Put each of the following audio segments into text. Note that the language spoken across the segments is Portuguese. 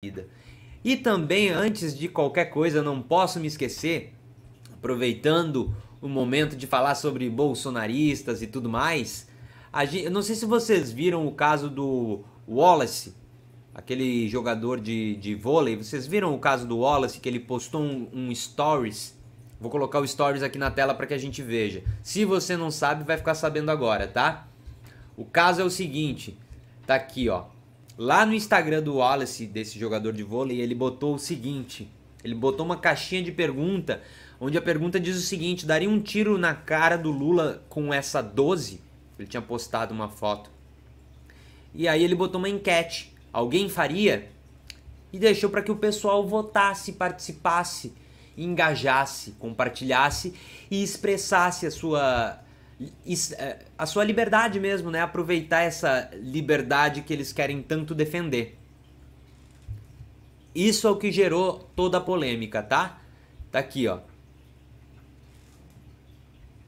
vida. E também, antes de qualquer coisa, não posso me esquecer, aproveitando o momento de falar sobre bolsonaristas e tudo mais, gente, eu não sei se vocês viram o caso do Wallace, aquele jogador de, de vôlei. Vocês viram o caso do Wallace que ele postou um, um stories? Vou colocar o stories aqui na tela para que a gente veja. Se você não sabe, vai ficar sabendo agora, tá? O caso é o seguinte, tá aqui, ó. Lá no Instagram do Wallace, desse jogador de vôlei, ele botou o seguinte: ele botou uma caixinha de pergunta, onde a pergunta diz o seguinte: daria um tiro na cara do Lula com essa 12? Ele tinha postado uma foto. E aí ele botou uma enquete: alguém faria? E deixou para que o pessoal votasse, participasse, engajasse, compartilhasse e expressasse a sua é, a sua liberdade mesmo, né? Aproveitar essa liberdade que eles querem tanto defender. Isso é o que gerou toda a polêmica, tá? Tá aqui, ó.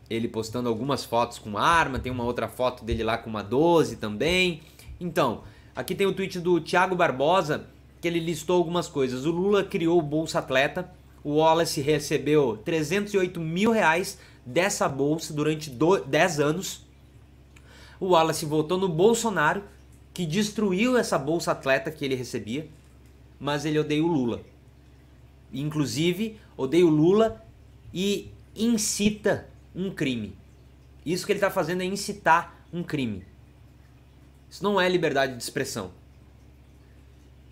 Ele postando algumas fotos com arma, tem uma outra foto dele lá com uma 12 também. Então, aqui tem o tweet do Thiago Barbosa, que ele listou algumas coisas. O Lula criou o Bolsa Atleta, o Wallace recebeu 308 mil reais dessa bolsa durante 10 anos. O Wallace votou no Bolsonaro, que destruiu essa bolsa atleta que ele recebia, mas ele odeia o Lula. Inclusive, odeia o Lula e incita um crime. Isso que ele está fazendo é incitar um crime. Isso não é liberdade de expressão.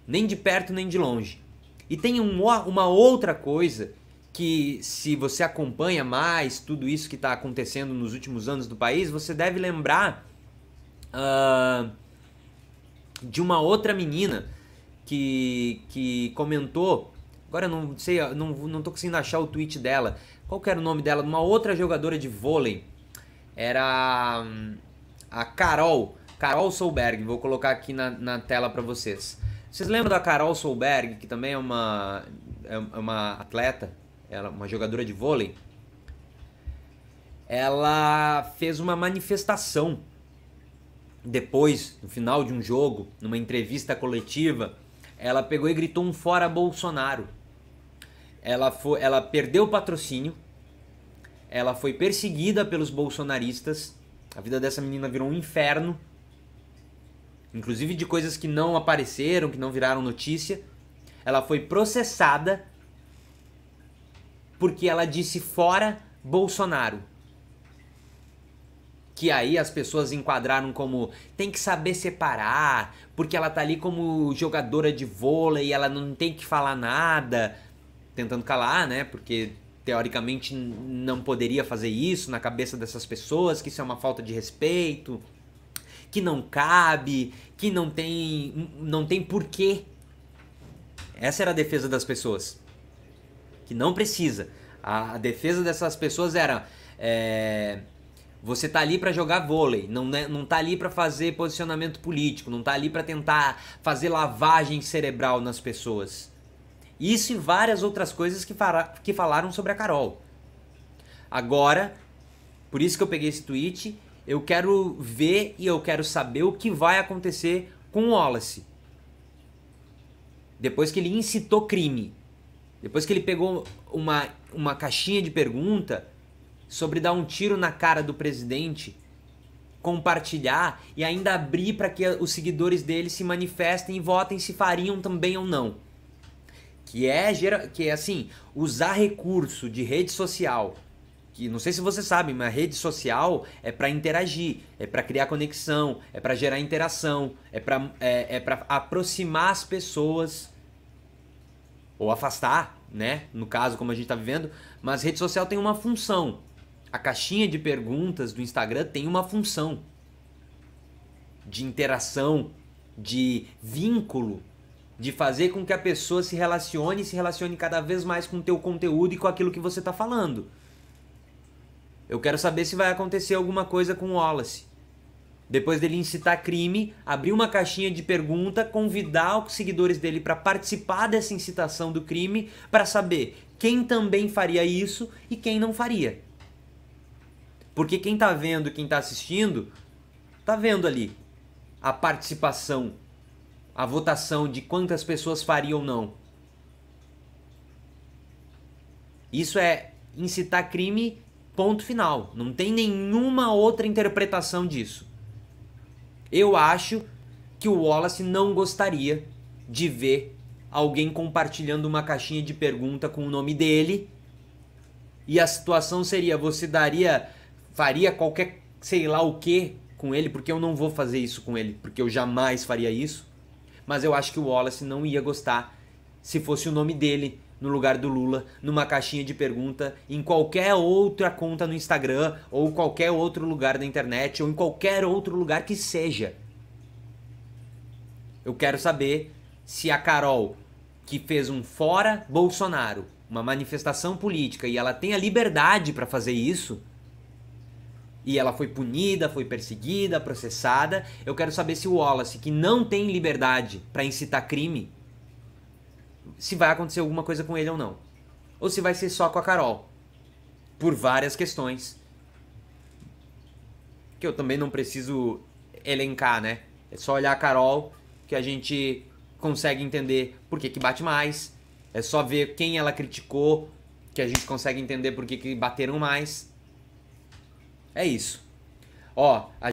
Nem de perto, nem de longe. E tem uma outra coisa que se você acompanha mais tudo isso que está acontecendo nos últimos anos do país, você deve lembrar uh, de uma outra menina que, que comentou. Agora eu não sei, não, não tô conseguindo achar o tweet dela. Qual que era o nome dela? Uma outra jogadora de vôlei. Era hum, a Carol. Carol Solberg. Vou colocar aqui na, na tela para vocês. Vocês lembram da Carol Solberg, que também é uma, é, é uma atleta ela, uma jogadora de vôlei, ela fez uma manifestação depois, no final de um jogo, numa entrevista coletiva, ela pegou e gritou um fora Bolsonaro. Ela, foi, ela perdeu o patrocínio, ela foi perseguida pelos bolsonaristas, a vida dessa menina virou um inferno, inclusive de coisas que não apareceram, que não viraram notícia. Ela foi processada porque ela disse fora Bolsonaro. Que aí as pessoas enquadraram como tem que saber separar, porque ela tá ali como jogadora de vôlei, ela não tem que falar nada, tentando calar, né? Porque teoricamente não poderia fazer isso na cabeça dessas pessoas, que isso é uma falta de respeito, que não cabe, que não tem não tem porquê. Essa era a defesa das pessoas que não precisa. A, a defesa dessas pessoas era. É, você tá ali para jogar vôlei, não, né, não tá ali para fazer posicionamento político, não tá ali para tentar fazer lavagem cerebral nas pessoas. Isso e várias outras coisas que, fala, que falaram sobre a Carol. Agora, por isso que eu peguei esse tweet, eu quero ver e eu quero saber o que vai acontecer com o Wallace. Depois que ele incitou crime. Depois que ele pegou uma, uma caixinha de pergunta sobre dar um tiro na cara do presidente, compartilhar e ainda abrir para que os seguidores dele se manifestem e votem se fariam também ou não. Que é, que é assim, usar recurso de rede social que não sei se você sabe, mas rede social é para interagir, é para criar conexão, é para gerar interação, é para é, é para aproximar as pessoas ou afastar, né? No caso, como a gente está vivendo, mas rede social tem uma função. A caixinha de perguntas do Instagram tem uma função de interação, de vínculo, de fazer com que a pessoa se relacione e se relacione cada vez mais com o teu conteúdo e com aquilo que você está falando. Eu quero saber se vai acontecer alguma coisa com o Wallace. Depois dele incitar crime, abrir uma caixinha de pergunta, convidar os seguidores dele para participar dessa incitação do crime, para saber quem também faria isso e quem não faria. Porque quem está vendo, quem está assistindo, está vendo ali a participação, a votação de quantas pessoas fariam ou não. Isso é incitar crime, ponto final. Não tem nenhuma outra interpretação disso. Eu acho que o Wallace não gostaria de ver alguém compartilhando uma caixinha de pergunta com o nome dele. E a situação seria: você daria, faria qualquer sei lá o que com ele, porque eu não vou fazer isso com ele, porque eu jamais faria isso. Mas eu acho que o Wallace não ia gostar se fosse o nome dele no lugar do Lula, numa caixinha de pergunta, em qualquer outra conta no Instagram, ou qualquer outro lugar da internet, ou em qualquer outro lugar que seja. Eu quero saber se a Carol, que fez um fora Bolsonaro, uma manifestação política, e ela tem a liberdade para fazer isso, e ela foi punida, foi perseguida, processada, eu quero saber se o Wallace, que não tem liberdade para incitar crime, se vai acontecer alguma coisa com ele ou não. Ou se vai ser só com a Carol. Por várias questões. Que eu também não preciso elencar, né? É só olhar a Carol que a gente consegue entender por que, que bate mais. É só ver quem ela criticou que a gente consegue entender por que, que bateram mais. É isso. Ó, a